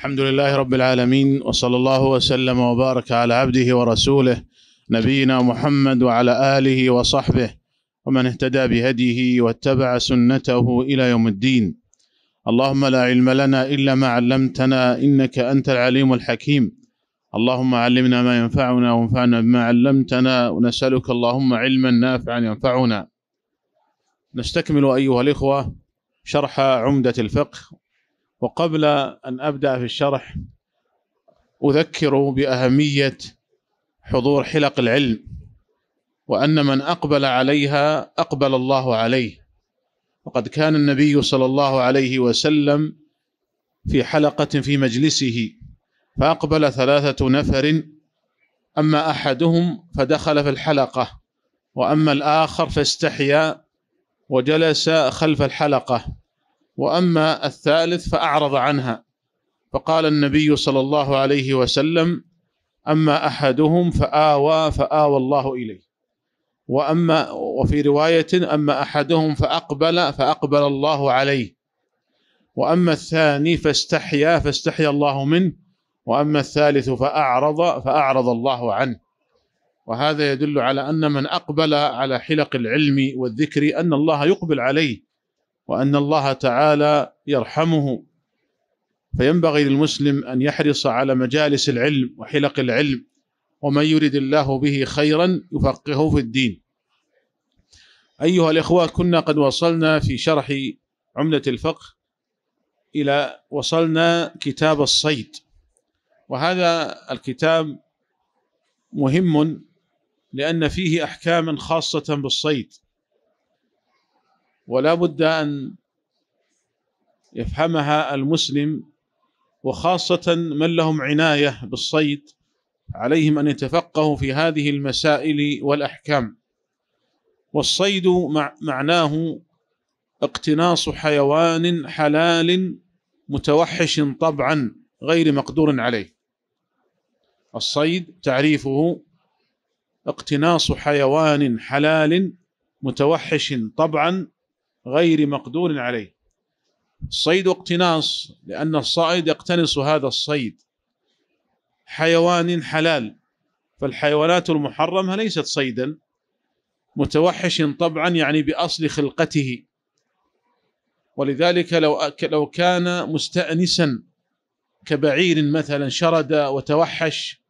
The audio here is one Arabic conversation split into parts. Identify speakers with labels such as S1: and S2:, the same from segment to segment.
S1: الحمد لله رب العالمين وصلى الله وسلم وبارك على عبده ورسوله نبينا محمد وعلى اله وصحبه ومن اهتدى بهديه واتبع سنته الى يوم الدين اللهم لا علم لنا الا ما علمتنا انك انت العليم الحكيم اللهم علمنا ما ينفعنا وانفعنا بما علمتنا ونسالك اللهم علما نافعا ينفعنا نستكمل ايها الاخوه شرح عمده الفقه وقبل أن أبدأ في الشرح أذكر بأهمية حضور حلق العلم وأن من أقبل عليها أقبل الله عليه وقد كان النبي صلى الله عليه وسلم في حلقة في مجلسه فأقبل ثلاثة نفر أما أحدهم فدخل في الحلقة وأما الآخر فاستحيا وجلس خلف الحلقة واما الثالث فاعرض عنها فقال النبي صلى الله عليه وسلم اما احدهم فآوى فآوى الله اليه واما وفي روايه اما احدهم فاقبل فاقبل الله عليه واما الثاني فاستحيا فاستحيا الله منه واما الثالث فاعرض فاعرض الله عنه وهذا يدل على ان من اقبل على حلق العلم والذكر ان الله يقبل عليه وأن الله تعالى يرحمه فينبغي للمسلم أن يحرص على مجالس العلم وحلق العلم ومن يرد الله به خيرا يفقهه في الدين أيها الإخوة كنا قد وصلنا في شرح عملة الفقه إلى وصلنا كتاب الصيد وهذا الكتاب مهم لأن فيه أحكاما خاصة بالصيد ولا بد أن يفهمها المسلم وخاصة من لهم عناية بالصيد عليهم أن يتفقهوا في هذه المسائل والأحكام والصيد معناه اقتناص حيوان حلال متوحش طبعا غير مقدور عليه الصيد تعريفه اقتناص حيوان حلال متوحش طبعا غير مقدور عليه الصيد اقتناص لأن الصائد يقتنص هذا الصيد حيوان حلال فالحيوانات المحرمة ليست صيدا متوحش طبعا يعني بأصل خلقته ولذلك لو لو كان مستأنسا كبعير مثلا شرد وتوحش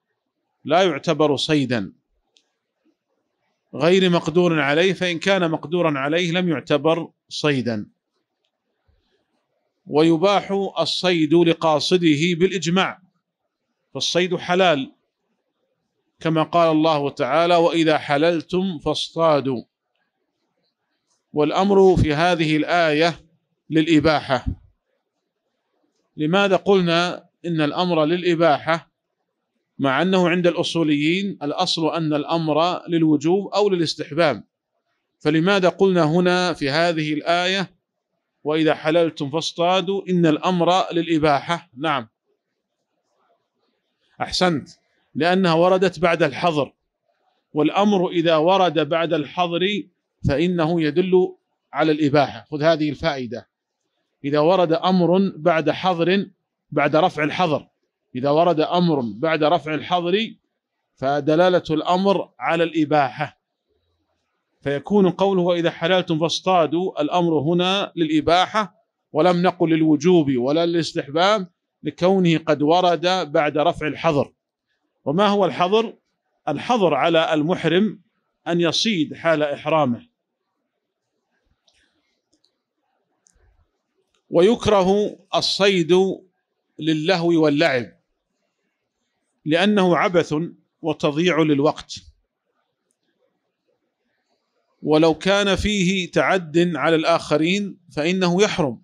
S1: لا يعتبر صيدا غير مقدور عليه فإن كان مقدورا عليه لم يعتبر صيدا ويباح الصيد لقاصده بالإجماع فالصيد حلال كما قال الله تعالى وإذا حللتم فاصطادوا والأمر في هذه الآية للإباحة لماذا قلنا إن الأمر للإباحة مع انه عند الاصوليين الاصل ان الامر للوجوب او للاستحباب فلماذا قلنا هنا في هذه الايه واذا حللتم فاصطادوا ان الامر للاباحه نعم احسنت لانها وردت بعد الحظر والامر اذا ورد بعد الحظر فانه يدل على الاباحه خذ هذه الفائده اذا ورد امر بعد حظر بعد رفع الحظر إذا ورد أمر بعد رفع الحظر فدلالة الأمر على الإباحة فيكون قوله إذا حللتم فاصطادوا الأمر هنا للإباحة ولم نقل للوجوب ولا للاستحباب لكونه قد ورد بعد رفع الحظر وما هو الحظر؟ الحظر على المحرم أن يصيد حال إحرامه ويكره الصيد للهو واللعب لأنه عبث وتضيع للوقت ولو كان فيه تعد على الآخرين فإنه يحرم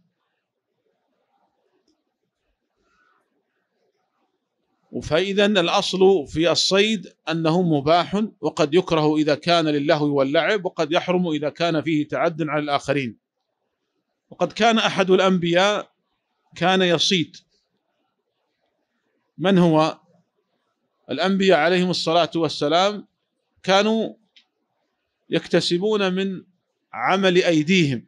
S1: فإذا الأصل في الصيد أنه مباح وقد يكره إذا كان للهو واللعب وقد يحرم إذا كان فيه تعد على الآخرين وقد كان أحد الأنبياء كان يصيد من هو الأنبياء عليهم الصلاة والسلام كانوا يكتسبون من عمل أيديهم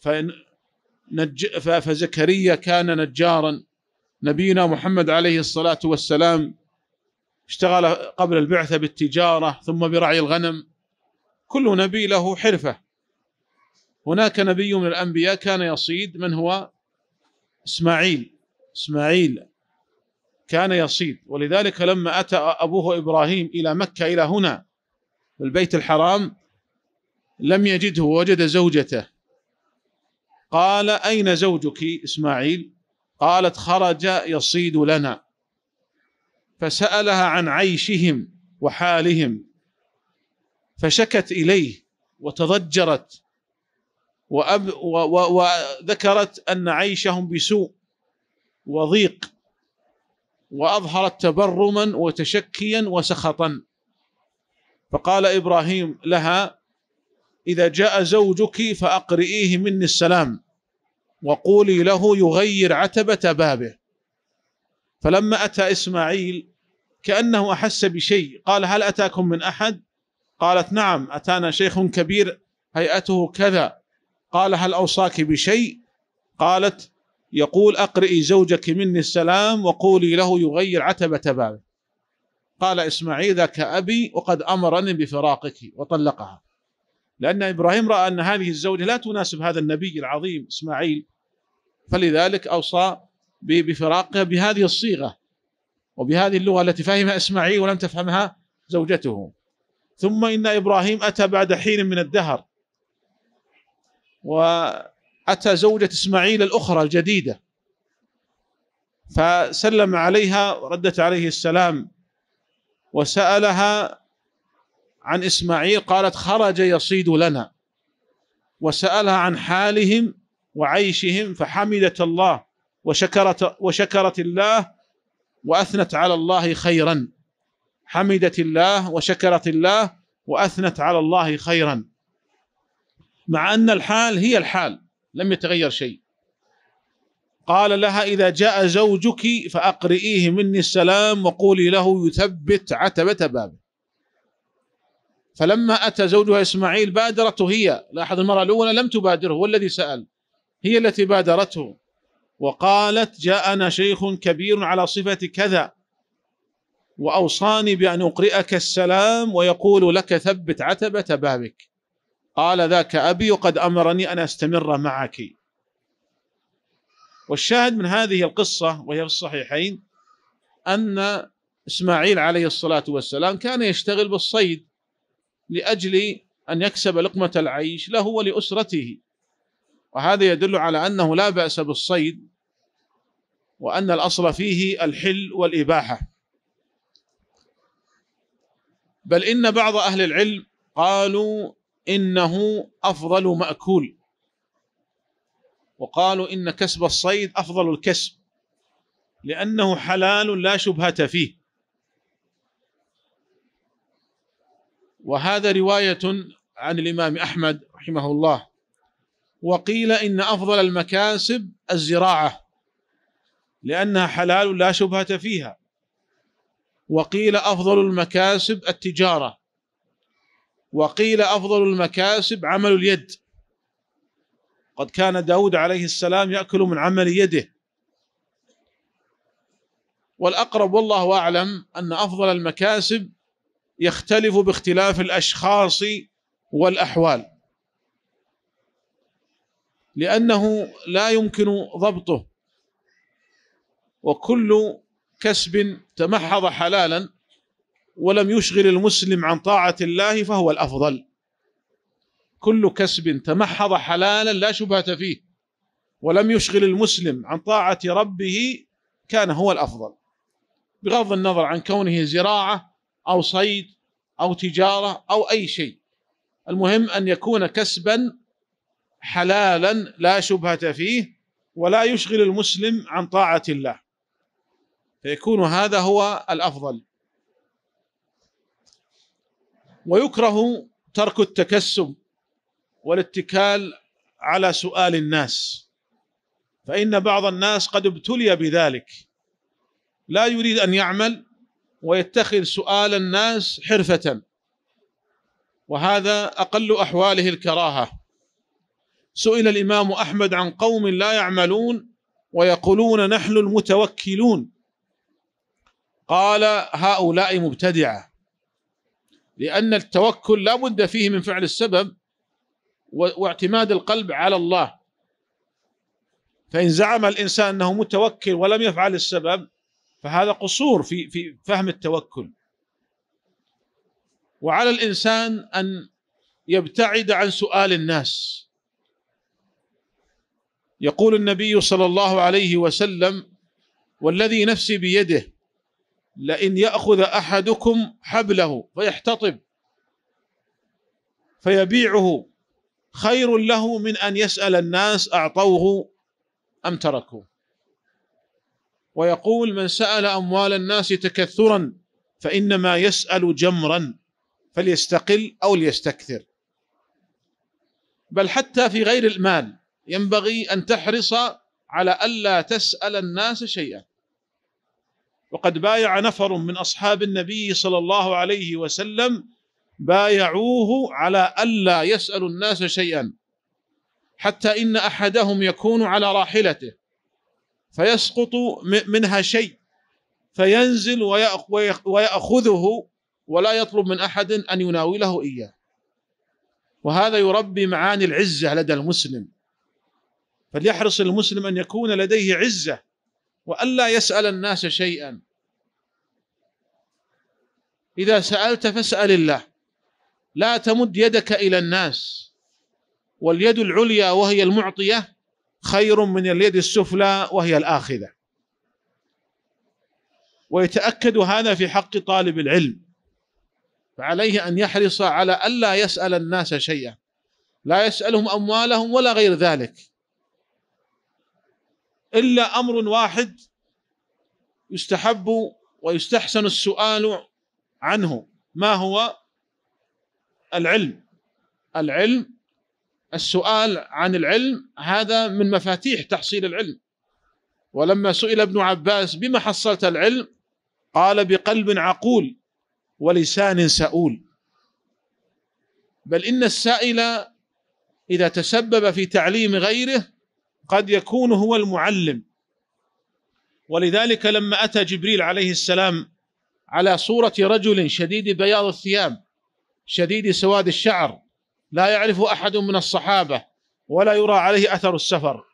S1: فنج فزكريا كان نجارا نبينا محمد عليه الصلاة والسلام اشتغل قبل البعثة بالتجارة ثم برعي الغنم كل نبي له حرفة هناك نبي من الأنبياء كان يصيد من هو إسماعيل إسماعيل كان يصيد ولذلك لما أتى أبوه إبراهيم إلى مكة إلى هنا البيت الحرام لم يجده وجد زوجته قال أين زوجك إسماعيل قالت خرج يصيد لنا فسألها عن عيشهم وحالهم فشكت إليه وتضجرت وذكرت أن عيشهم بسوء وضيق وأظهرت تبرما وتشكيا وسخطا فقال إبراهيم لها إذا جاء زوجك فأقرئيه مني السلام وقولي له يغير عتبة بابه فلما أتى إسماعيل كأنه أحس بشيء قال هل أتاكم من أحد قالت نعم أتانا شيخ كبير هيئته كذا قال هل أوصاك بشيء قالت يقول أقرئي زوجك مني السلام وقولي له يغير عتبة بابه قال إسماعيل ذاك أبي وقد أمرني بفراقك وطلقها لأن إبراهيم رأى أن هذه الزوجة لا تناسب هذا النبي العظيم إسماعيل فلذلك أوصى بفراقها بهذه الصيغة وبهذه اللغة التي فهمها إسماعيل ولم تفهمها زوجته ثم إن إبراهيم أتى بعد حين من الدهر و أتى زوجة إسماعيل الأخرى الجديدة فسلم عليها ردت عليه السلام وسألها عن إسماعيل قالت خرج يصيد لنا وسألها عن حالهم وعيشهم فحمدت الله وشكرت, وشكرت الله وأثنت على الله خيرا حمدت الله وشكرت الله وأثنت على الله خيرا مع أن الحال هي الحال لم يتغير شيء قال لها إذا جاء زوجك فأقرئيه مني السلام وقولي له يثبت عتبة بابه فلما أتى زوجها إسماعيل بادرته هي لاحظ المرأة الأولى لم تبادره هو الذي سأل هي التي بادرته وقالت جاءنا شيخ كبير على صفة كذا وأوصاني بأن أقرئك السلام ويقول لك ثبت عتبة بابك قال ذاك أبي وقد أمرني أن أستمر معك والشاهد من هذه القصة وهي في الصحيحين أن إسماعيل عليه الصلاة والسلام كان يشتغل بالصيد لأجل أن يكسب لقمة العيش له ولأسرته وهذا يدل على أنه لا بأس بالصيد وأن الأصل فيه الحل والإباحة بل إن بعض أهل العلم قالوا انه افضل ماكول وقالوا ان كسب الصيد افضل الكسب لانه حلال لا شبهه فيه وهذا روايه عن الامام احمد رحمه الله وقيل ان افضل المكاسب الزراعه لانها حلال لا شبهه فيها وقيل افضل المكاسب التجاره وقيل أفضل المكاسب عمل اليد قد كان داود عليه السلام يأكل من عمل يده والأقرب والله أعلم أن أفضل المكاسب يختلف باختلاف الأشخاص والأحوال لأنه لا يمكن ضبطه وكل كسب تمحض حلالا ولم يشغل المسلم عن طاعة الله فهو الأفضل كل كسب تمحض حلالا لا شبهة فيه ولم يشغل المسلم عن طاعة ربه كان هو الأفضل بغض النظر عن كونه زراعة أو صيد أو تجارة أو أي شيء المهم أن يكون كسبا حلالا لا شبهة فيه ولا يشغل المسلم عن طاعة الله فيكون هذا هو الأفضل ويكره ترك التكسب والاتكال على سؤال الناس فإن بعض الناس قد ابتلي بذلك لا يريد أن يعمل ويتخذ سؤال الناس حرفة وهذا أقل أحواله الكراهة سئل الإمام أحمد عن قوم لا يعملون ويقولون نحن المتوكلون قال هؤلاء مبتدعه لأن التوكل لا بد فيه من فعل السبب واعتماد القلب على الله فإن زعم الإنسان أنه متوكل ولم يفعل السبب فهذا قصور في في فهم التوكل وعلى الإنسان أن يبتعد عن سؤال الناس يقول النبي صلى الله عليه وسلم والذي نفسي بيده لئن ياخذ احدكم حبله فيحتطب فيبيعه خير له من ان يسال الناس اعطوه ام تركوه ويقول من سال اموال الناس تكثرا فانما يسال جمرا فليستقل او ليستكثر بل حتى في غير المال ينبغي ان تحرص على الا تسال الناس شيئا وقد بايع نفر من اصحاب النبي صلى الله عليه وسلم بايعوه على الا يسال الناس شيئا حتى ان احدهم يكون على راحلته فيسقط منها شيء فينزل وياخذه ولا يطلب من احد ان يناوله اياه وهذا يربي معاني العزه لدى المسلم فليحرص المسلم ان يكون لديه عزه والا يسال الناس شيئا اذا سالت فاسال الله لا تمد يدك الى الناس واليد العليا وهي المعطيه خير من اليد السفلى وهي الاخذه ويتاكد هذا في حق طالب العلم فعليه ان يحرص على الا يسال الناس شيئا لا يسالهم اموالهم ولا غير ذلك الا امر واحد يستحب ويستحسن السؤال عنه ما هو العلم العلم السؤال عن العلم هذا من مفاتيح تحصيل العلم ولما سئل ابن عباس بما حصلت العلم قال بقلب عقول ولسان سؤول بل ان السائل اذا تسبب في تعليم غيره قد يكون هو المعلم ولذلك لما أتى جبريل عليه السلام على صورة رجل شديد بياض الثياب شديد سواد الشعر لا يعرف أحد من الصحابة ولا يرى عليه أثر السفر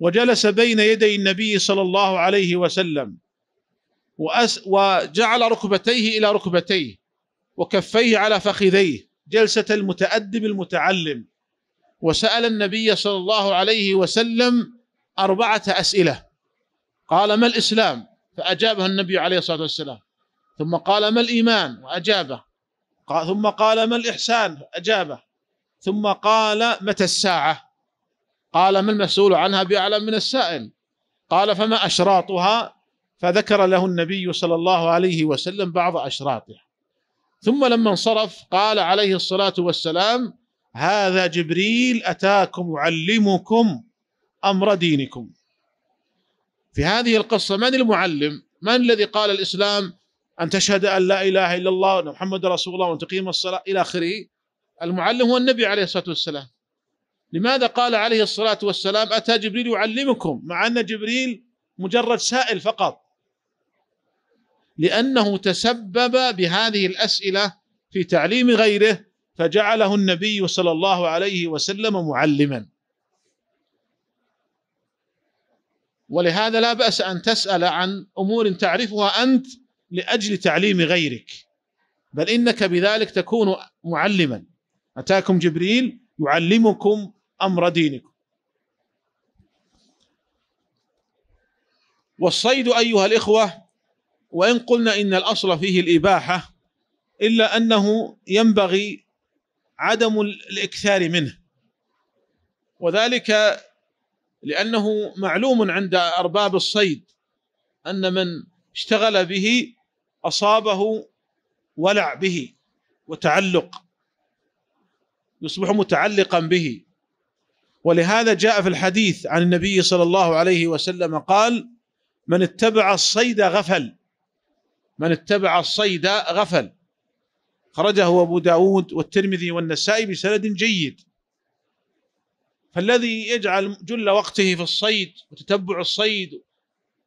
S1: وجلس بين يدي النبي صلى الله عليه وسلم وأس وجعل ركبتيه إلى ركبتيه وكفيه على فخذيه جلسة المتأدب المتعلم وسأل النبي صلى الله عليه وسلم أربعة أسئلة قال ما الإسلام فأجابه النبي عليه الصلاة والسلام ثم قال ما الإيمان وأجابه ثم قال ما الإحسان أجابه ثم قال متى الساعة قال ما المسؤول عنها بأعلم من السائل قال فما أشراطها فذكر له النبي صلى الله عليه وسلم بعض أشراطها ثم لما انصرف قال عليه الصلاة والسلام هذا جبريل اتاكم يعلمكم امر دينكم في هذه القصه من المعلم من الذي قال الاسلام ان تشهد ان لا اله الا الله وان محمد رسول الله وان تقيم الصلاه الى اخره المعلم هو النبي عليه الصلاه والسلام لماذا قال عليه الصلاه والسلام اتى جبريل يعلمكم مع ان جبريل مجرد سائل فقط لانه تسبب بهذه الاسئله في تعليم غيره فجعله النبي صلى الله عليه وسلم معلما ولهذا لا باس ان تسال عن امور تعرفها انت لاجل تعليم غيرك بل انك بذلك تكون معلما اتاكم جبريل يعلمكم امر دينكم والصيد ايها الاخوه وان قلنا ان الاصل فيه الاباحه الا انه ينبغي عدم الاكثار منه وذلك لانه معلوم عند ارباب الصيد ان من اشتغل به اصابه ولع به وتعلق يصبح متعلقا به ولهذا جاء في الحديث عن النبي صلى الله عليه وسلم قال من اتبع الصيد غفل من اتبع الصيد غفل خرجه أبو داود والترمذي والنسائي بسند جيد فالذي يجعل جل وقته في الصيد وتتبع الصيد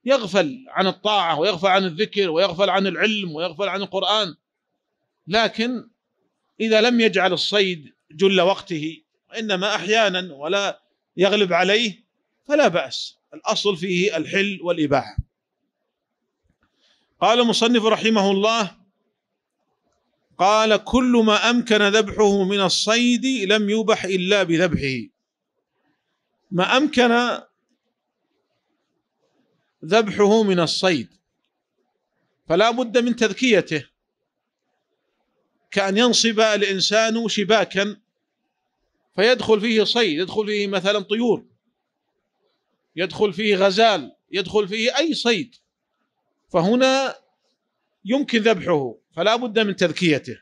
S1: يغفل عن الطاعة ويغفل عن الذكر ويغفل عن العلم ويغفل عن القرآن لكن إذا لم يجعل الصيد جل وقته وإنما أحيانا ولا يغلب عليه فلا بأس الأصل فيه الحل والإباحة قال المصنف رحمه الله قال كل ما أمكن ذبحه من الصيد لم يبح إلا بذبحه ما أمكن ذبحه من الصيد فلا بد من تذكيته كأن ينصب الإنسان شباكا فيدخل فيه صيد يدخل فيه مثلا طيور يدخل فيه غزال يدخل فيه أي صيد فهنا يمكن ذبحه فلا بد من تذكيته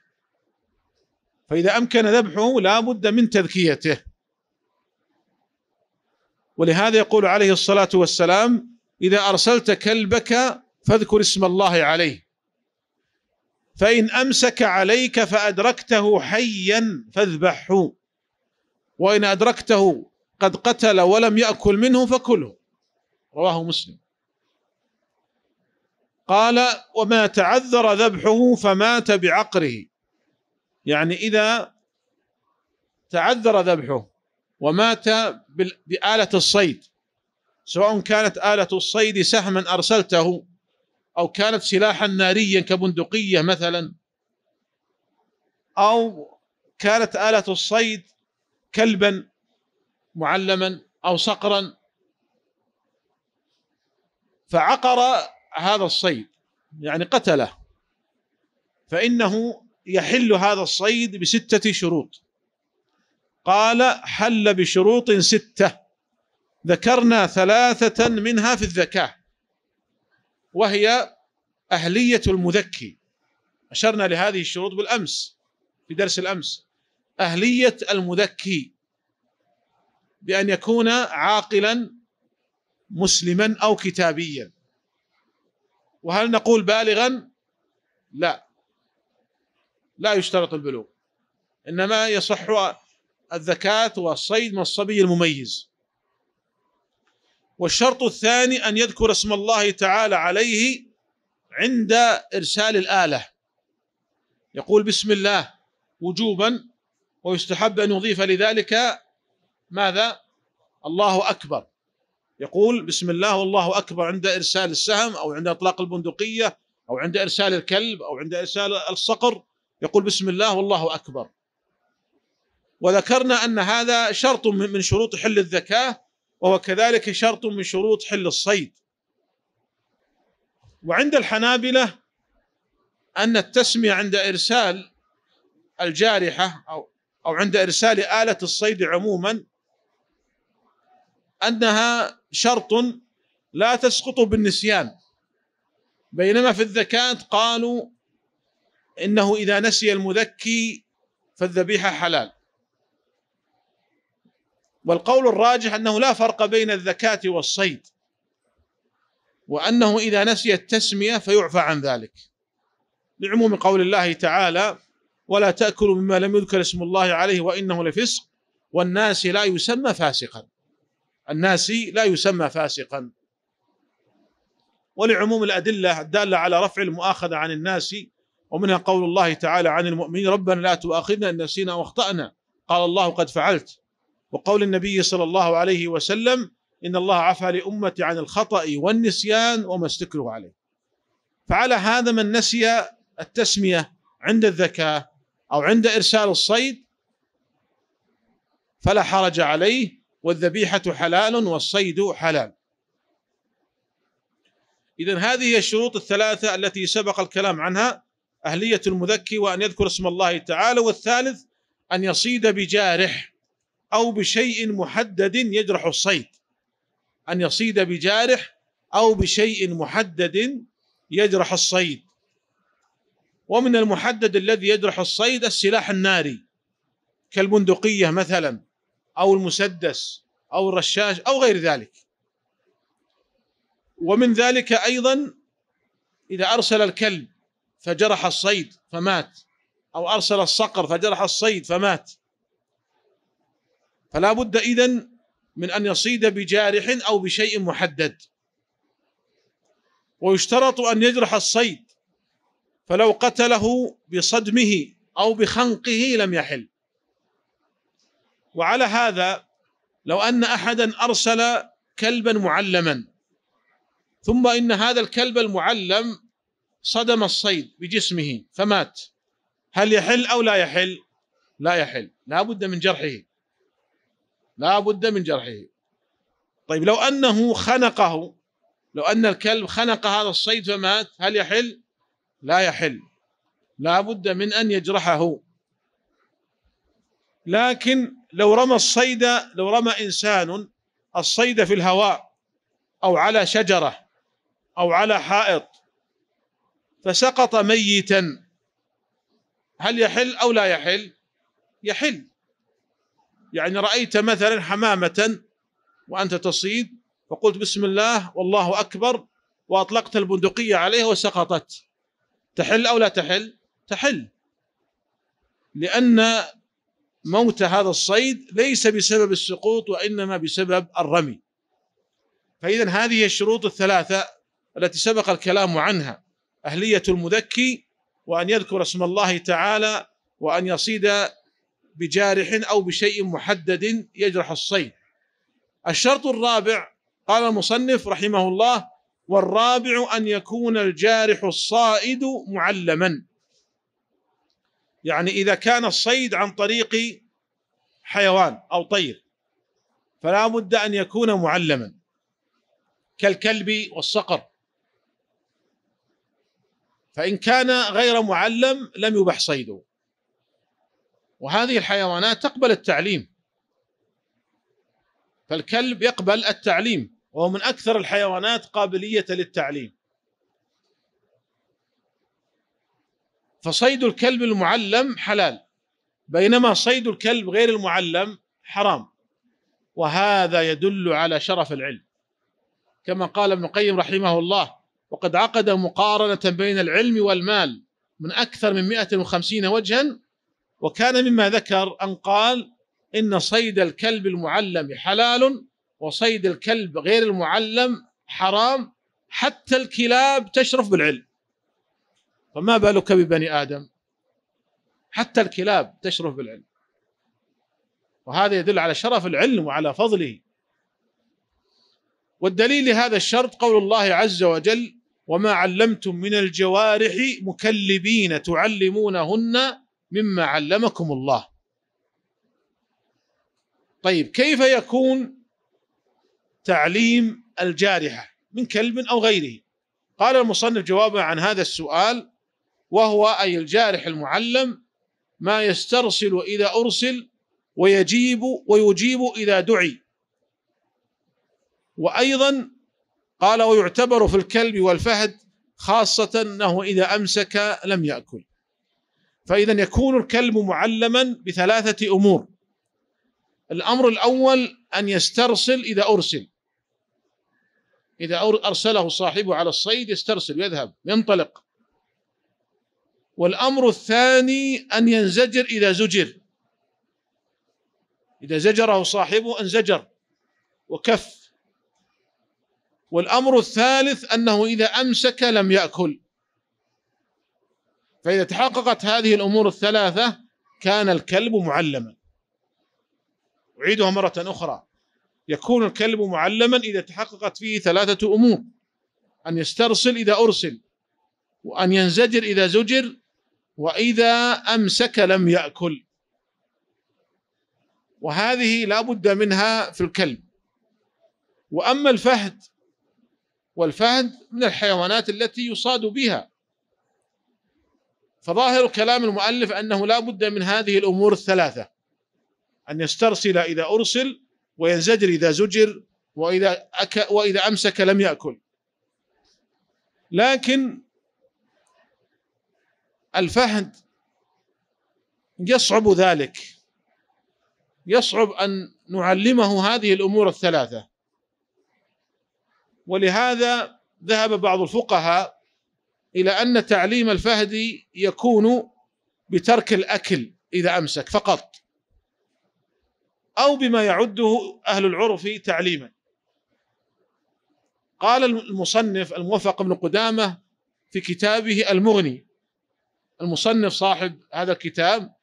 S1: فإذا أمكن ذبحه لا بد من تذكيته ولهذا يقول عليه الصلاة والسلام إذا أرسلت كلبك فاذكر اسم الله عليه فإن أمسك عليك فأدركته حيا فاذبحه وإن أدركته قد قتل ولم يأكل منه فكله رواه مسلم قال وما تعذر ذبحه فمات بعقره يعني إذا تعذر ذبحه ومات بآلة الصيد سواء كانت آلة الصيد سهما أرسلته أو كانت سلاحا ناريا كبندقية مثلا أو كانت آلة الصيد كلبا معلما أو صقرا فعقر هذا الصيد يعني قتله فإنه يحل هذا الصيد بستة شروط قال حل بشروط ستة ذكرنا ثلاثة منها في الذكاء وهي أهلية المذكي أشرنا لهذه الشروط بالأمس في درس الأمس أهلية المذكي بأن يكون عاقلا مسلما أو كتابيا وهل نقول بالغا لا لا يشترط البلوغ انما يصح الذكاء والصيد من الصبي المميز والشرط الثاني ان يذكر اسم الله تعالى عليه عند ارسال الاله يقول بسم الله وجوبا ويستحب ان يضيف لذلك ماذا الله اكبر يقول بسم الله والله أكبر عند إرسال السهم أو عند إطلاق البندقية أو عند إرسال الكلب أو عند إرسال الصقر يقول بسم الله والله أكبر وذكرنا أن هذا شرط من شروط حل الذكاة وهو كذلك شرط من شروط حل الصيد وعند الحنابلة أن التسمية عند إرسال الجارحة أو أو عند إرسال آلة الصيد عموما أنها شرط لا تسقط بالنسيان بينما في الذكاة قالوا إنه إذا نسي المذكي فالذبيحة حلال والقول الراجح أنه لا فرق بين الذكاة والصيد وأنه إذا نسي التسمية فيعفى عن ذلك لعموم قول الله تعالى ولا تأكلوا مما لم يذكر اسم الله عليه وإنه لفسق والناس لا يسمى فاسقا الناس لا يسمى فاسقا ولعموم الأدلة الدالة على رفع المؤاخذة عن الناس ومنها قول الله تعالى عن المؤمنين ربنا لا تؤاخذنا إن نسينا واخطأنا قال الله قد فعلت وقول النبي صلى الله عليه وسلم إن الله عفى لأمتي عن الخطأ والنسيان وما استكروا عليه فعلى هذا من نسي التسمية عند الذكاء أو عند إرسال الصيد فلا حرج عليه والذبيحة حلال والصيد حلال إذا هذه هي الشروط الثلاثة التي سبق الكلام عنها أهلية المذكي وأن يذكر اسم الله تعالى والثالث أن يصيد بجارح أو بشيء محدد يجرح الصيد أن يصيد بجارح أو بشيء محدد يجرح الصيد ومن المحدد الذي يجرح الصيد السلاح الناري كالبندقية مثلا او المسدس او الرشاش او غير ذلك ومن ذلك ايضا اذا ارسل الكلب فجرح الصيد فمات او ارسل الصقر فجرح الصيد فمات فلا بد اذن من ان يصيد بجارح او بشيء محدد ويشترط ان يجرح الصيد فلو قتله بصدمه او بخنقه لم يحل وعلى هذا لو ان احدا ارسل كلبا معلما ثم ان هذا الكلب المعلم صدم الصيد بجسمه فمات هل يحل او لا يحل؟ لا يحل لا بد من جرحه لا بد من جرحه طيب لو انه خنقه لو ان الكلب خنق هذا الصيد فمات هل يحل؟ لا يحل لا بد من ان يجرحه لكن لو رمى الصيد لو رمى انسان الصيد في الهواء او على شجره او على حائط فسقط ميتا هل يحل او لا يحل؟ يحل يعني رايت مثلا حمامه وانت تصيد فقلت بسم الله والله اكبر واطلقت البندقيه عليها وسقطت تحل او لا تحل؟ تحل لان موت هذا الصيد ليس بسبب السقوط وانما بسبب الرمي فاذا هذه الشروط الثلاثه التي سبق الكلام عنها اهليه المذكي وان يذكر اسم الله تعالى وان يصيد بجارح او بشيء محدد يجرح الصيد الشرط الرابع قال المصنف رحمه الله والرابع ان يكون الجارح الصائد معلما يعني إذا كان الصيد عن طريق حيوان أو طير فلا بد أن يكون معلما كالكلب والصقر فإن كان غير معلم لم يبح صيده وهذه الحيوانات تقبل التعليم فالكلب يقبل التعليم وهو من أكثر الحيوانات قابلية للتعليم فصيد الكلب المعلم حلال بينما صيد الكلب غير المعلم حرام وهذا يدل على شرف العلم كما قال ابن القيم رحمه الله وقد عقد مقارنة بين العلم والمال من أكثر من 150 وجها وكان مما ذكر أن قال إن صيد الكلب المعلم حلال وصيد الكلب غير المعلم حرام حتى الكلاب تشرف بالعلم فما بالك ببني آدم حتى الكلاب تشرف بالعلم وهذا يدل على شرف العلم وعلى فضله والدليل لهذا الشرط قول الله عز وجل وما علمتم من الجوارح مكلبين تعلمونهن مما علمكم الله طيب كيف يكون تعليم الجارحه من كلب او غيره قال المصنف جوابا عن هذا السؤال وهو أي الجارح المعلم ما يسترسل إذا أرسل ويجيب ويجيب إذا دعي وأيضا قال ويعتبر في الكلب والفهد خاصة أنه إذا أمسك لم يأكل فإذا يكون الكلب معلما بثلاثة أمور الأمر الأول أن يسترسل إذا أرسل إذا أرسله صاحبه على الصيد يسترسل يذهب ينطلق والأمر الثاني أن ينزجر إذا زجر إذا زجره صاحبه انزجر وكف والأمر الثالث أنه إذا أمسك لم يأكل فإذا تحققت هذه الأمور الثلاثة كان الكلب معلما أعيدها مرة أخرى يكون الكلب معلما إذا تحققت فيه ثلاثة أمور أن يسترسل إذا أرسل وأن ينزجر إذا زجر واذا امسك لم ياكل وهذه لا بد منها في الكلب واما الفهد والفهد من الحيوانات التي يصاد بها فظاهر كلام المؤلف انه لا بد من هذه الامور الثلاثه ان يسترسل اذا ارسل وينزجر اذا زجر واذا أك واذا امسك لم ياكل لكن الفهد يصعب ذلك يصعب ان نعلمه هذه الامور الثلاثه ولهذا ذهب بعض الفقهاء الى ان تعليم الفهد يكون بترك الاكل اذا امسك فقط او بما يعده اهل العرف تعليما قال المصنف الموفق بن قدامه في كتابه المغني المصنف صاحب هذا الكتاب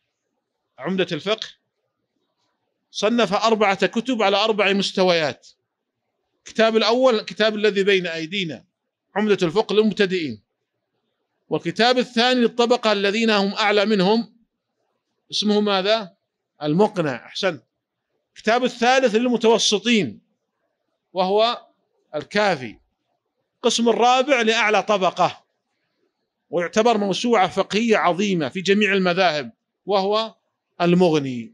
S1: عمدة الفقه صنف أربعة كتب على أربع مستويات الكتاب الأول الكتاب الذي بين أيدينا عمدة الفقه للمبتدئين والكتاب الثاني للطبقة الذين هم أعلى منهم اسمه ماذا؟ المقنع أحسن الكتاب الثالث للمتوسطين وهو الكافي القسم الرابع لأعلى طبقة ويعتبر موسوعة فقهية عظيمة في جميع المذاهب وهو المغني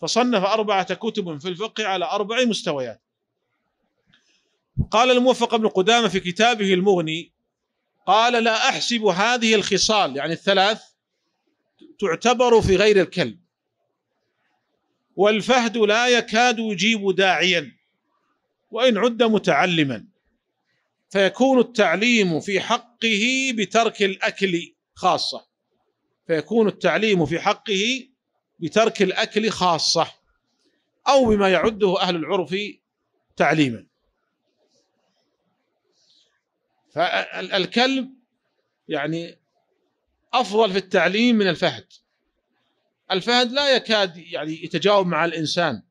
S1: فصنف أربعة كتب في الفقه على أربع مستويات قال الموفق ابن قدامة في كتابه المغني قال لا أحسب هذه الخصال يعني الثلاث تعتبر في غير الكلب والفهد لا يكاد يجيب داعيا وإن عد متعلما فيكون التعليم في حقه بترك الاكل خاصه فيكون التعليم في حقه بترك الاكل خاصه او بما يعده اهل العرف تعليما فالكلب يعني افضل في التعليم من الفهد الفهد لا يكاد يعني يتجاوب مع الانسان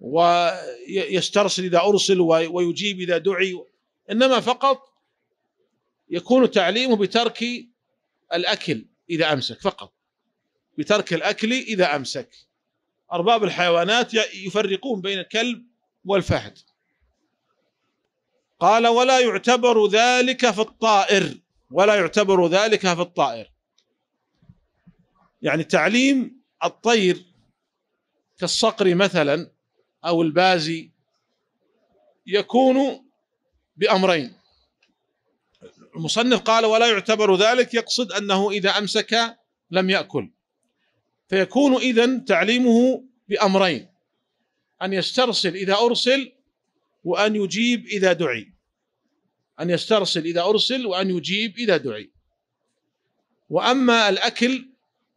S1: ويسترسل إذا أرسل ويجيب إذا دعي إنما فقط يكون تعليمه بترك الأكل إذا أمسك فقط بترك الأكل إذا أمسك أرباب الحيوانات يفرقون بين الكلب والفهد قال ولا يعتبر ذلك في الطائر ولا يعتبر ذلك في الطائر يعني تعليم الطير كالصقر مثلا أو البازي يكون بأمرين المصنف قال ولا يعتبر ذلك يقصد أنه إذا أمسك لم يأكل فيكون إذا تعليمه بأمرين أن يسترسل إذا أرسل وأن يجيب إذا دعي أن يسترسل إذا أرسل وأن يجيب إذا دعي وأما الأكل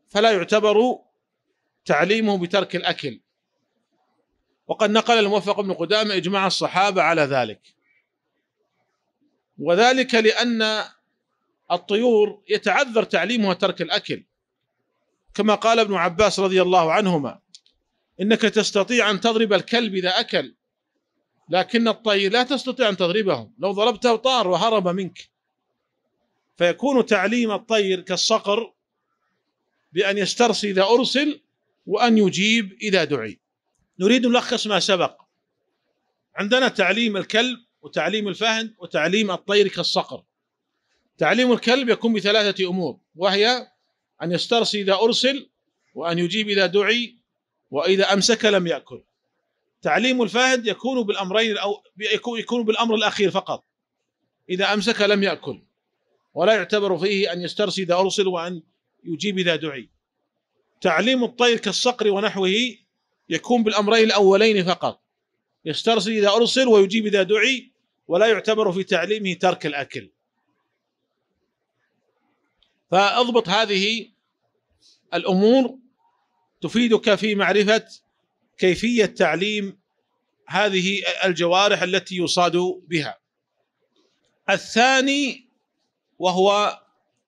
S1: فلا يعتبر تعليمه بترك الأكل وقد نقل الموفق بن قدامة إجماع الصحابة على ذلك وذلك لأن الطيور يتعذر تعليمها ترك الأكل كما قال ابن عباس رضي الله عنهما إنك تستطيع أن تضرب الكلب إذا أكل لكن الطير لا تستطيع أن تضربه لو ضربته طار وهرب منك فيكون تعليم الطير كالصقر بأن يسترسي إذا أرسل وأن يجيب إذا دعي نريد نلخص ما سبق عندنا تعليم الكلب وتعليم الفهد وتعليم الطير كالصقر تعليم الكلب يكون بثلاثة أمور وهي أن يسترسي إذا أرسل وأن يجيب إذا دعي وإذا أمسك لم يأكل تعليم الفهد يكون بالأمرين أو يكون بالأمر الأخير فقط إذا أمسك لم يأكل ولا يعتبر فيه أن يسترسي إذا أرسل وأن يجيب إذا دعي تعليم الطير كالصقر ونحوه يكون بالأمرين الأولين فقط يسترسل إذا أرسل ويجيب إذا دعي ولا يعتبر في تعليمه ترك الأكل فاضبط هذه الأمور تفيدك في معرفة كيفية تعليم هذه الجوارح التي يصاد بها الثاني وهو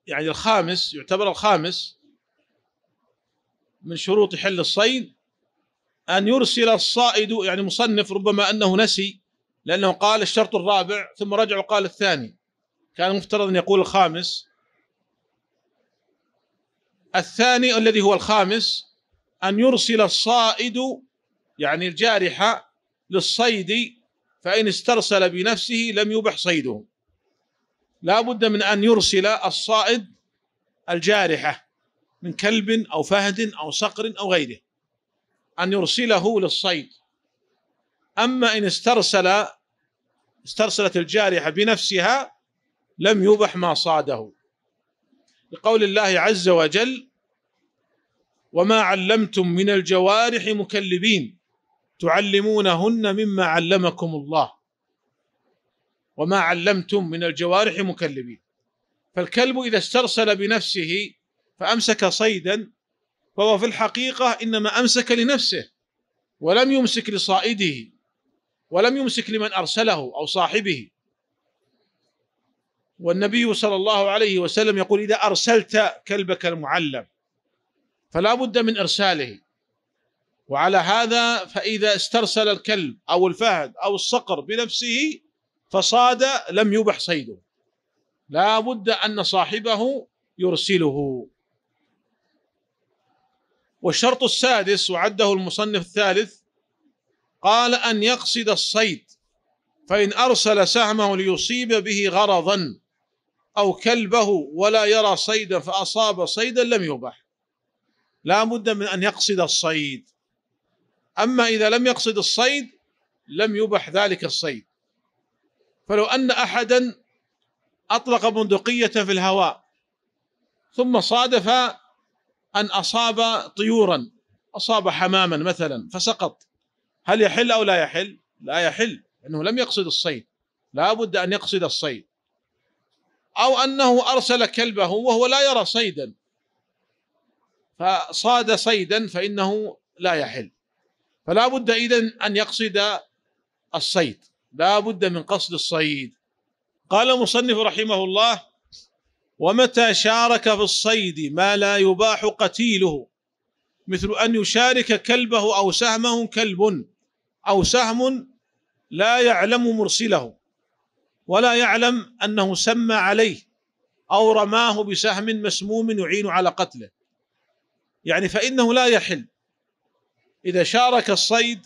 S1: يعني الخامس يعتبر الخامس من شروط حل الصيد أن يرسل الصائد يعني مصنف ربما أنه نسي لأنه قال الشرط الرابع ثم رجع وقال الثاني كان مفترض أن يقول الخامس الثاني الذي هو الخامس أن يرسل الصائد يعني الجارحة للصيد فإن استرسل بنفسه لم يبح صيده لا بد من أن يرسل الصائد الجارحة من كلب أو فهد أو صقر أو غيره أن يرسله للصيد أما إن استرسل استرسلت الجارحة بنفسها لم يبح ما صاده لقول الله عز وجل وما علمتم من الجوارح مكلبين تعلمونهن مما علمكم الله وما علمتم من الجوارح مكلبين فالكلب إذا استرسل بنفسه فأمسك صيدا فهو في الحقيقة إنما أمسك لنفسه ولم يمسك لصائده ولم يمسك لمن أرسله أو صاحبه والنبي صلى الله عليه وسلم يقول إذا أرسلت كلبك المعلم فلا بد من إرساله وعلى هذا فإذا استرسل الكلب أو الفهد أو الصقر بنفسه فصاد لم يبح صيده لا بد أن صاحبه يرسله والشرط السادس وعده المصنف الثالث قال أن يقصد الصيد فإن أرسل سهمه ليصيب به غرضا أو كلبه ولا يرى صيدا فأصاب صيدا لم يبح لا بد من أن يقصد الصيد أما إذا لم يقصد الصيد لم يبح ذلك الصيد فلو أن أحدا أطلق بندقية في الهواء ثم صادف أن أصاب طيورا أصاب حماما مثلا فسقط هل يحل أو لا يحل لا يحل أنه لم يقصد الصيد لا بد أن يقصد الصيد أو أنه أرسل كلبه وهو لا يرى صيدا فصاد صيدا فإنه لا يحل فلا بد إذن أن يقصد الصيد لا بد من قصد الصيد قال المصنف رحمه الله ومتى شارك في الصيد ما لا يباح قتيله مثل أن يشارك كلبه أو سهمه كلب أو سهم لا يعلم مرسله ولا يعلم أنه سمى عليه أو رماه بسهم مسموم يعين على قتله يعني فإنه لا يحل إذا شارك الصيد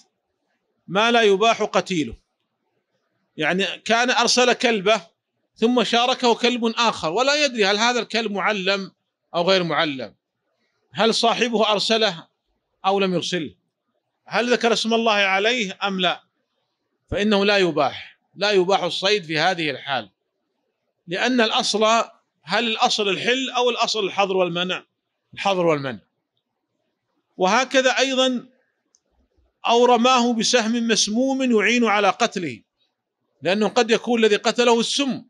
S1: ما لا يباح قتيله يعني كان أرسل كلبه ثم شاركه كلب آخر ولا يدري هل هذا الكلب معلم أو غير معلم هل صاحبه أرسله أو لم يرسله هل ذكر اسم الله عليه أم لا فإنه لا يباح لا يباح الصيد في هذه الحال لأن الأصل هل الأصل الحل أو الأصل الحظر والمنع الحظر والمنع وهكذا أيضا أو رماه بسهم مسموم يعين على قتله لأنه قد يكون الذي قتله السم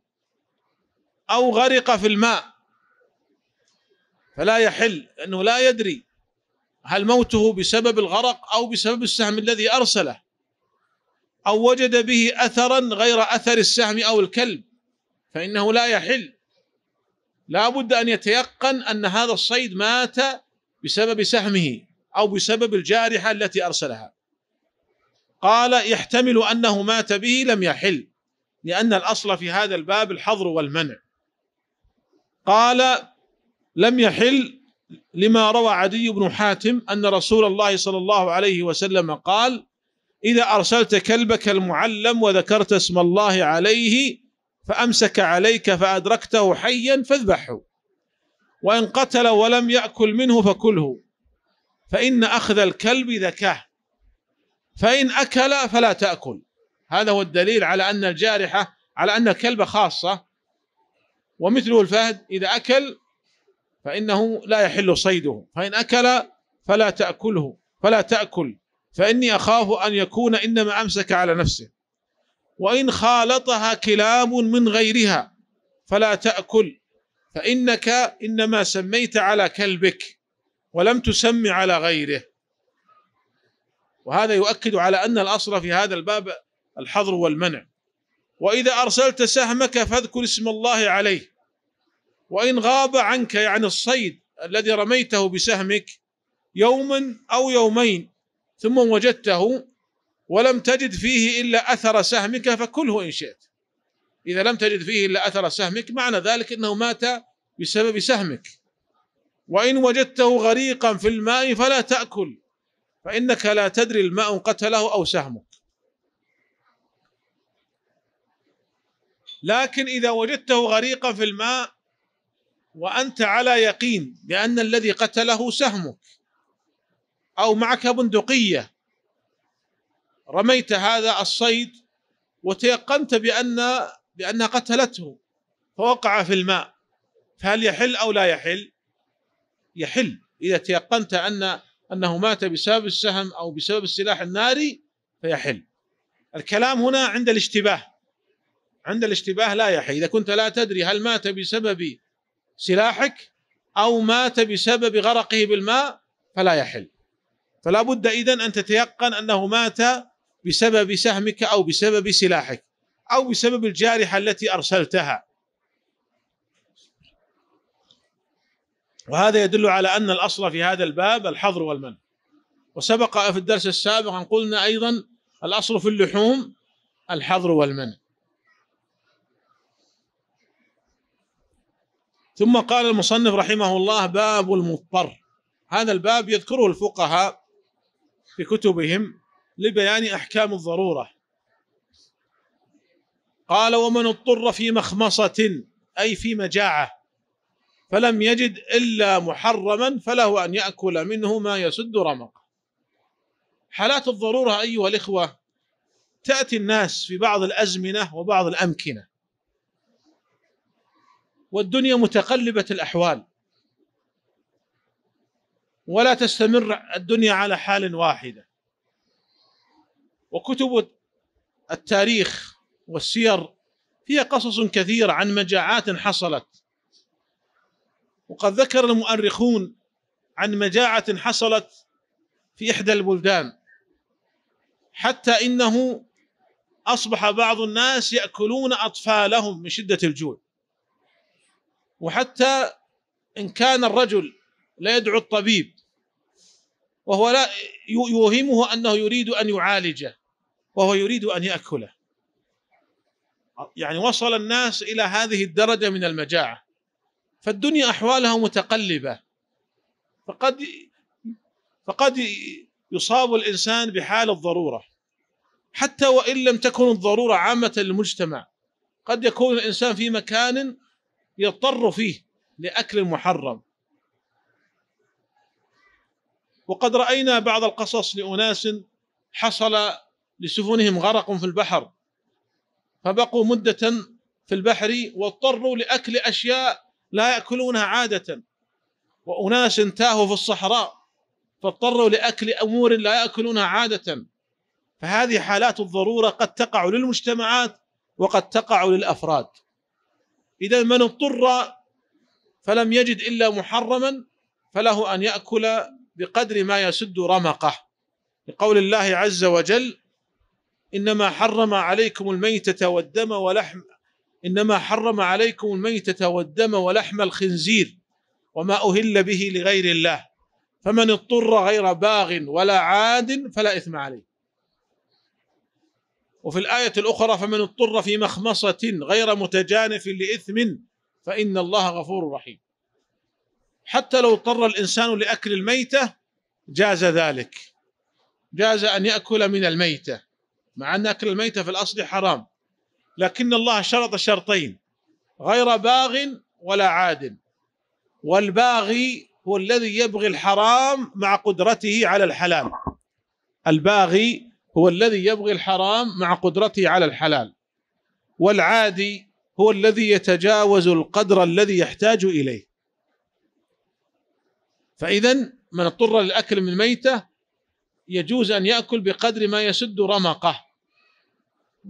S1: أو غرق في الماء فلا يحل لأنه لا يدري هل موته بسبب الغرق أو بسبب السهم الذي أرسله أو وجد به أثرا غير أثر السهم أو الكلب فإنه لا يحل لا بد أن يتيقن أن هذا الصيد مات بسبب سهمه أو بسبب الجارحة التي أرسلها قال يحتمل أنه مات به لم يحل لأن الأصل في هذا الباب الحظر والمنع قال لم يحل لما روى عدي بن حاتم أن رسول الله صلى الله عليه وسلم قال إذا أرسلت كلبك المعلم وذكرت اسم الله عليه فأمسك عليك فأدركته حيا فاذبحه وإن قتل ولم يأكل منه فكله فإن أخذ الكلب ذكاه فإن أكل فلا تأكل هذا هو الدليل على أن الجارحة على أن الكلب خاصة ومثله الفهد إذا أكل فإنه لا يحل صيده فإن أكل فلا تأكله فلا تأكل فإني أخاف أن يكون إنما أمسك على نفسه وإن خالطها كلاب من غيرها فلا تأكل فإنك إنما سميت على كلبك ولم تسم على غيره وهذا يؤكد على أن الأصل في هذا الباب الحظر والمنع واذا ارسلت سهمك فاذكر اسم الله عليه وان غاب عنك يعني الصيد الذي رميته بسهمك يوما او يومين ثم وجدته ولم تجد فيه الا اثر سهمك فكله ان شئت اذا لم تجد فيه الا اثر سهمك معنى ذلك انه مات بسبب سهمك وان وجدته غريقا في الماء فلا تاكل فانك لا تدري الماء قتله او سهمه لكن إذا وجدته غريقا في الماء وأنت على يقين بأن الذي قتله سهمك أو معك بندقية رميت هذا الصيد وتيقنت بأن بأنها قتلته فوقع في الماء فهل يحل أو لا يحل؟ يحل إذا تيقنت أن أنه مات بسبب السهم أو بسبب السلاح الناري فيحل الكلام هنا عند الاشتباه عند الاشتباه لا يحيي إذا كنت لا تدري هل مات بسبب سلاحك أو مات بسبب غرقه بالماء فلا يحل فلا بد إذن أن تتيقن أنه مات بسبب سهمك أو بسبب سلاحك أو بسبب الجارحة التي أرسلتها وهذا يدل على أن الأصل في هذا الباب الحظر والمنع وسبق في الدرس السابق أن قلنا أيضا الأصل في اللحوم الحظر والمنع ثم قال المصنف رحمه الله باب المضطر هذا الباب يذكره الفقهاء في كتبهم لبيان احكام الضروره قال ومن اضطر في مخمصه اي في مجاعه فلم يجد الا محرما فله ان ياكل منه ما يسد رمقه حالات الضروره ايها الاخوه تاتي الناس في بعض الازمنه وبعض الامكنه والدنيا متقلبة الأحوال ولا تستمر الدنيا على حال واحدة وكتب التاريخ والسير فيها قصص كثيرة عن مجاعات حصلت وقد ذكر المؤرخون عن مجاعة حصلت في إحدى البلدان حتى إنه أصبح بعض الناس يأكلون أطفالهم من شدة الجوع وحتى إن كان الرجل لا يدعو الطبيب وهو لا يوهمه أنه يريد أن يعالجه وهو يريد أن يأكله يعني وصل الناس إلى هذه الدرجة من المجاعة فالدنيا أحوالها متقلبة فقد فقد يصاب الإنسان بحال الضرورة حتى وإن لم تكن الضرورة عامة للمجتمع قد يكون الإنسان في مكان يضطر فيه لأكل محرم وقد رأينا بعض القصص لأناس حصل لسفنهم غرق في البحر فبقوا مدة في البحر واضطروا لأكل أشياء لا يأكلونها عادة وأناس تاهوا في الصحراء فاضطروا لأكل أمور لا يأكلونها عادة فهذه حالات الضرورة قد تقع للمجتمعات وقد تقع للأفراد إذا من اضطر فلم يجد إلا محرما فله أن يأكل بقدر ما يسد رمقه لقول الله عز وجل إنما حرم عليكم الميتة والدم ولحم إنما حرم عليكم الميتة والدم ولحم الخنزير وما أهل به لغير الله فمن اضطر غير باغ ولا عاد فلا إثم عليه وفي الآية الأخرى فمن اضطر في مخمصة غير متجانف لإثم فإن الله غفور رحيم حتى لو اضطر الإنسان لأكل الميتة جاز ذلك جاز أن يأكل من الميتة مع أن أكل الميتة في الأصل حرام لكن الله شرط شرطين غير باغ ولا عاد والباغي هو الذي يبغي الحرام مع قدرته على الحلال الباغي هو الذي يبغي الحرام مع قدرته على الحلال والعادي هو الذي يتجاوز القدر الذي يحتاج اليه فاذا من اضطر للاكل من ميته يجوز ان ياكل بقدر ما يسد رمقه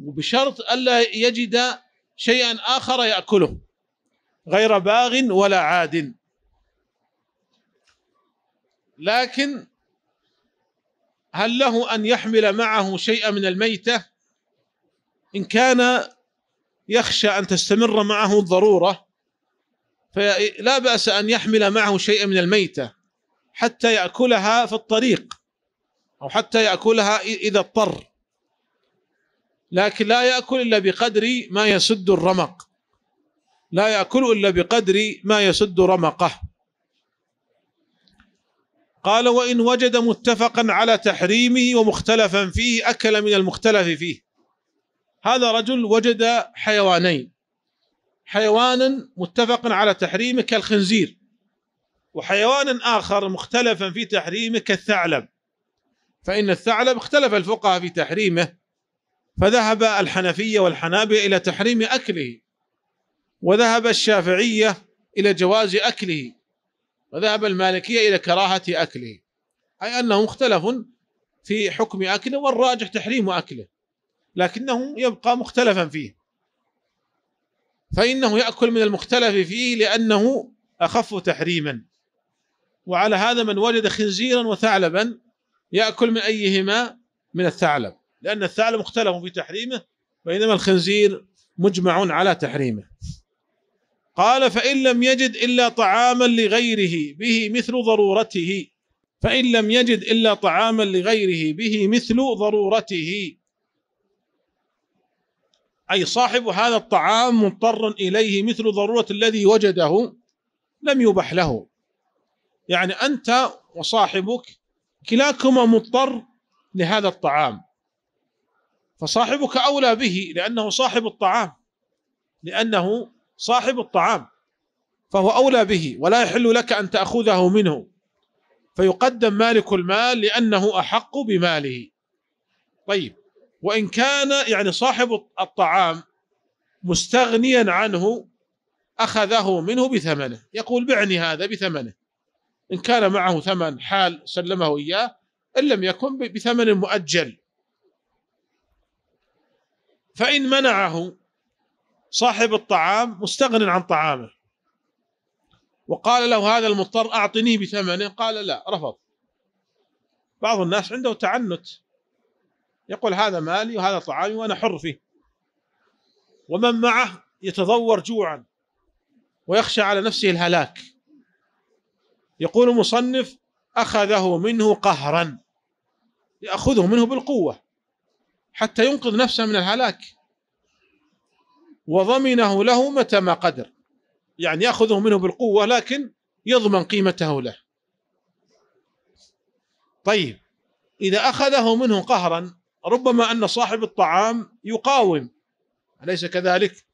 S1: وبشرط الا يجد شيئا اخر ياكله غير باغ ولا عاد لكن هل له ان يحمل معه شيئا من الميته ان كان يخشى ان تستمر معه الضروره فلا باس ان يحمل معه شيئا من الميته حتى ياكلها في الطريق او حتى ياكلها اذا اضطر لكن لا ياكل الا بقدر ما يسد الرمق لا ياكل الا بقدر ما يسد رمقه قال وإن وجد متفقا على تحريمه ومختلفا فيه أكل من المختلف فيه هذا رجل وجد حيوانين حيوانا متفقا على تحريمه كالخنزير وحيوانا آخر مختلفا في تحريمه كالثعلب فإن الثعلب اختلف الفقهاء في تحريمه فذهب الحنفية والحنابلة إلى تحريم أكله وذهب الشافعية إلى جواز أكله وذهب المالكية إلى كراهة أكله أي أنهم مختلف في حكم أكله والراجح تحريم أكله لكنه يبقى مختلفا فيه فإنه يأكل من المختلف فيه لأنه أخف تحريما وعلى هذا من وجد خنزيرا وثعلبا يأكل من أيهما من الثعلب لأن الثعلب مختلف في تحريمه بينما الخنزير مجمع على تحريمه قال فان لم يجد الا طعاما لغيره به مثل ضرورته فان لم يجد الا طعاما لغيره به مثل ضرورته اي صاحب هذا الطعام مضطر اليه مثل ضروره الذي وجده لم يبح له يعني انت وصاحبك كلاكما مضطر لهذا الطعام فصاحبك اولى به لانه صاحب الطعام لانه صاحب الطعام فهو أولى به ولا يحل لك أن تأخذه منه فيقدم مالك المال لأنه أحق بماله طيب وإن كان يعني صاحب الطعام مستغنيا عنه أخذه منه بثمنه يقول بعني هذا بثمنه إن كان معه ثمن حال سلمه إياه إن لم يكن بثمن مؤجل فإن منعه صاحب الطعام مستغن عن طعامه وقال له هذا المضطر اعطني بثمنه قال لا رفض بعض الناس عنده تعنت يقول هذا مالي وهذا طعامي وانا حر فيه ومن معه يتضور جوعا ويخشى على نفسه الهلاك يقول مصنف اخذه منه قهرا ياخذه منه بالقوه حتى ينقذ نفسه من الهلاك وضمنه له متى ما قدر يعني ياخذه منه بالقوه لكن يضمن قيمته له طيب اذا اخذه منه قهرا ربما ان صاحب الطعام يقاوم اليس كذلك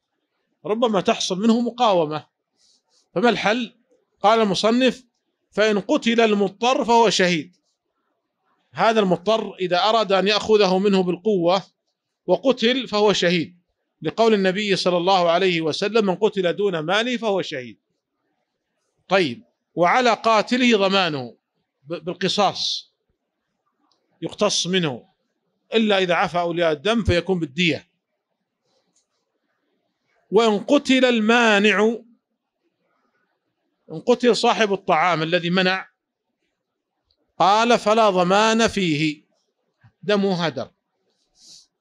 S1: ربما تحصل منه مقاومه فما الحل قال المصنف فان قتل المضطر فهو شهيد هذا المضطر اذا اراد ان ياخذه منه بالقوه وقتل فهو شهيد لقول النبي صلى الله عليه وسلم من قتل دون مالي فهو شهيد طيب وعلى قاتله ضمانه بالقصاص يقتص منه إلا إذا عفى أولياء الدم فيكون بالدية وإن قتل المانع إن قتل صاحب الطعام الذي منع قال فلا ضمان فيه دمه هدر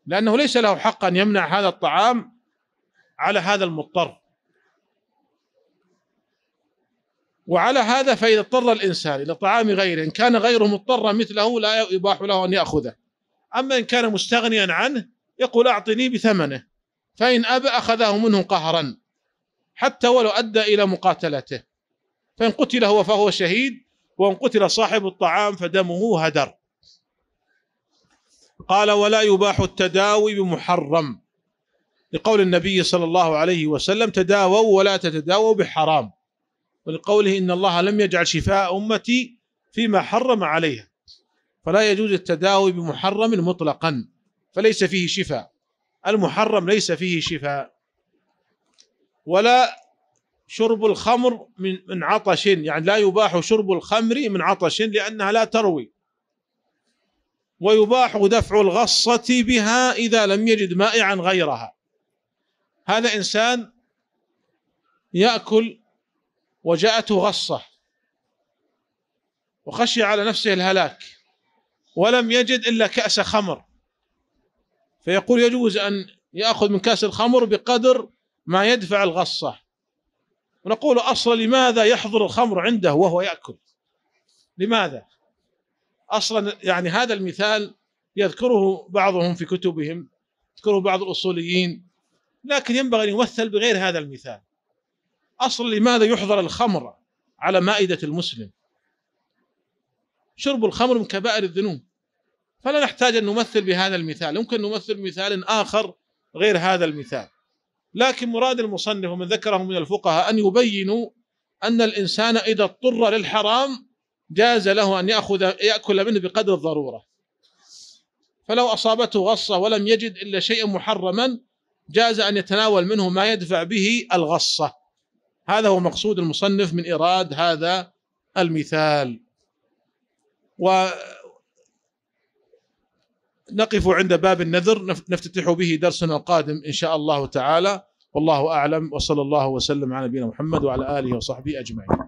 S1: لأنه ليس له حق أن يمنع هذا الطعام على هذا المضطر وعلى هذا فإذا اضطر الإنسان إلى طعام غيره إن كان غيره مضطرا مثله لا يباح له أن يأخذه أما إن كان مستغنيا عنه يقول أعطني بثمنه فإن أبى أخذه منه قهرا حتى ولو أدى إلى مقاتلته فإن قتل هو فهو شهيد وإن قتل صاحب الطعام فدمه هدر قال ولا يباح التداوي بمحرم لقول النبي صلى الله عليه وسلم تداووا ولا تتداووا بحرام ولقوله إن الله لم يجعل شفاء أمتي فيما حرم عليها فلا يجوز التداوي بمحرم مطلقا فليس فيه شفاء المحرم ليس فيه شفاء ولا شرب الخمر من عطش يعني لا يباح شرب الخمر من عطش لأنها لا تروي ويباح دفع الغصة بها إذا لم يجد مائعا غيرها هذا إنسان يأكل وجاءته غصة وخشي على نفسه الهلاك ولم يجد إلا كأس خمر فيقول يجوز أن يأخذ من كأس الخمر بقدر ما يدفع الغصة ونقول أصلا لماذا يحضر الخمر عنده وهو يأكل لماذا اصلا يعني هذا المثال يذكره بعضهم في كتبهم يذكره بعض الاصوليين لكن ينبغي ان يمثل بغير هذا المثال اصلا لماذا يحضر الخمر على مائده المسلم شرب الخمر من كبائر الذنوب فلا نحتاج ان نمثل بهذا المثال يمكن نمثل بمثال اخر غير هذا المثال لكن مراد المصنف ومن ذكره من الفقهاء ان يبينوا ان الانسان اذا اضطر للحرام جاز له أن يأخذ يأكل منه بقدر الضرورة فلو أصابته غصة ولم يجد إلا شيئا محرما جاز أن يتناول منه ما يدفع به الغصة هذا هو مقصود المصنف من إيراد هذا المثال ونقف عند باب النذر نفتتح به درسنا القادم إن شاء الله تعالى والله أعلم وصلى الله وسلم على نبينا محمد وعلى آله وصحبه أجمعين